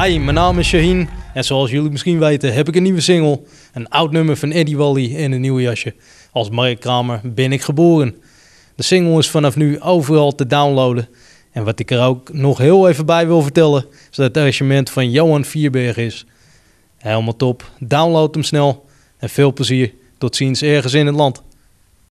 Hi, mijn naam is Shaheen en zoals jullie misschien weten heb ik een nieuwe single, een oud nummer van Eddie Wally in een nieuw jasje. Als Mark Kramer ben ik geboren. De single is vanaf nu overal te downloaden. En wat ik er ook nog heel even bij wil vertellen, is dat het arrangement van Johan Vierberg is. Helemaal top, download hem snel en veel plezier. Tot ziens ergens in het land.